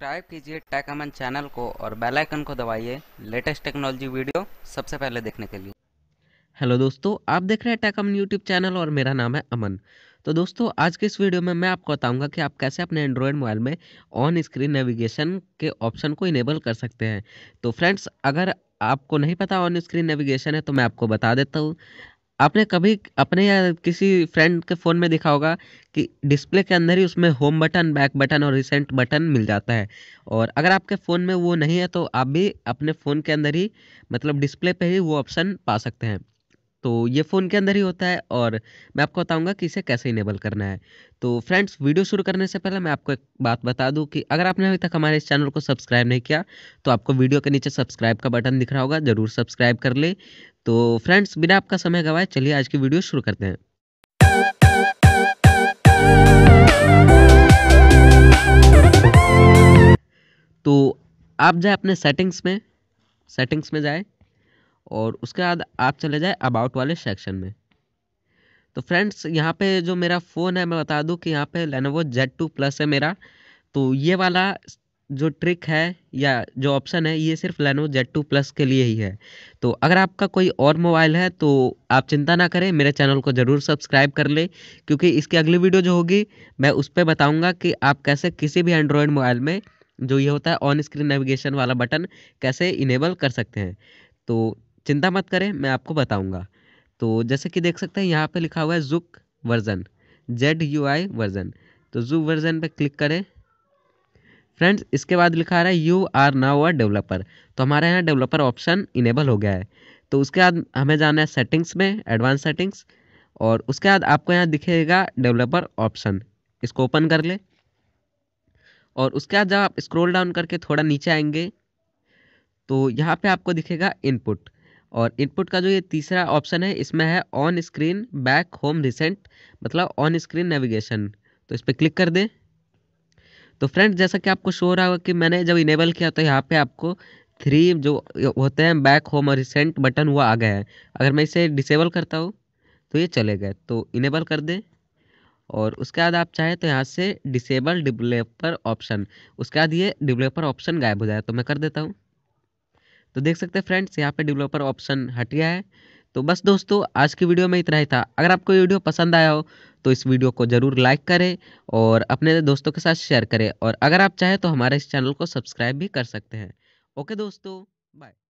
subscribe कीजिए टैक अमन channel को और बेल आइकन को दबाइए लेटेस्ट टेक्नोलॉजी वीडियो सबसे पहले देखने के लिए हेलो दोस्तों आप देख रहे हैं टैक अमन यूट्यूब चैनल और मेरा नाम है अमन तो दोस्तों आज के इस वीडियो में मैं आपको बताऊंगा कि आप कैसे अपने एंड्रॉयड मोबाइल में ऑन स्क्रीन नेविगेशन के ऑप्शन को इनेबल कर सकते हैं तो फ्रेंड्स अगर आपको नहीं पता ऑन स्क्रीन नेविगेशन है तो मैं आपको बता देता हूँ आपने कभी अपने या किसी फ्रेंड के फ़ोन में देखा होगा कि डिस्प्ले के अंदर ही उसमें होम बटन बैक बटन और रिसेंट बटन मिल जाता है और अगर आपके फ़ोन में वो नहीं है तो आप भी अपने फ़ोन के अंदर ही मतलब डिस्प्ले पे ही वो ऑप्शन पा सकते हैं तो ये फ़ोन के अंदर ही होता है और मैं आपको बताऊंगा कि इसे कैसे इनेबल करना है तो फ्रेंड्स वीडियो शुरू करने से पहले मैं आपको एक बात बता दूं कि अगर आपने अभी तक हमारे इस चैनल को सब्सक्राइब नहीं किया तो आपको वीडियो के नीचे सब्सक्राइब का बटन दिख रहा होगा ज़रूर सब्सक्राइब कर ले तो फ्रेंड्स बिना आपका समय गवाए चलिए आज की वीडियो शुरू करते हैं तो आप जाए अपने सेटिंग्स में सेटिंग्स में जाए और उसके बाद आप चले जाए अबाउट वाले सेक्शन में तो फ्रेंड्स यहाँ पे जो मेरा फ़ोन है मैं बता दूँ कि यहाँ पे लेनोवो जेड टू प्लस है मेरा तो ये वाला जो ट्रिक है या जो ऑप्शन है ये सिर्फ लेनो जेड टू प्लस के लिए ही है तो अगर आपका कोई और मोबाइल है तो आप चिंता ना करें मेरे चैनल को ज़रूर सब्सक्राइब कर लें क्योंकि इसकी अगली वीडियो जो होगी मैं उस पर बताऊँगा कि आप कैसे किसी भी एंड्रॉयड मोबाइल में जो ये होता है ऑन स्क्रीन नेविगेशन वाला बटन कैसे इनेबल कर सकते हैं तो चिंता मत करें मैं आपको बताऊँगा तो जैसे कि देख सकते हैं यहाँ पे लिखा हुआ है ZUK version Z U I version तो जू वर्ज़न पे क्लिक करें फ्रेंड्स इसके बाद लिखा रहा है you are now a developer तो हमारे यहाँ डेवलपर ऑप्शन इनेबल हो गया है तो उसके बाद हमें जाना है सेटिंग्स में एडवांस सेटिंग्स और उसके बाद आपको यहाँ दिखेगा डेवलपर ऑप्शन इसको ओपन कर ले और उसके बाद जब आप स्क्रॉल डाउन करके थोड़ा नीचे आएंगे तो यहाँ पे आपको दिखेगा इनपुट और इनपुट का जो ये तीसरा ऑप्शन है इसमें है on screen back home recent मतलब ऑन स्क्रीन नेविगेशन तो इस पर क्लिक कर दें तो फ्रेंड जैसा कि आपको शो हो रहा होगा कि मैंने जब इनेबल किया तो यहाँ पे आपको थ्री जो होते हैं बैक होम और रिसेंट बटन हुआ आ गया है अगर मैं इसे डिसेबल करता हूँ तो ये चले गए तो इनेबल कर दें और उसके बाद आप चाहें तो यहाँ से डिसेबल डिवलेपर ऑप्शन उसके बाद ये डिवलेपर ऑप्शन गायब हो जाए तो मैं कर देता हूँ तो देख सकते हैं फ्रेंड्स यहाँ पे डेवलपर ऑप्शन हट गया है तो बस दोस्तों आज की वीडियो में इतना ही था अगर आपको ये वीडियो पसंद आया हो तो इस वीडियो को ज़रूर लाइक करें और अपने दोस्तों के साथ शेयर करें और अगर आप चाहें तो हमारे इस चैनल को सब्सक्राइब भी कर सकते हैं ओके दोस्तों बाय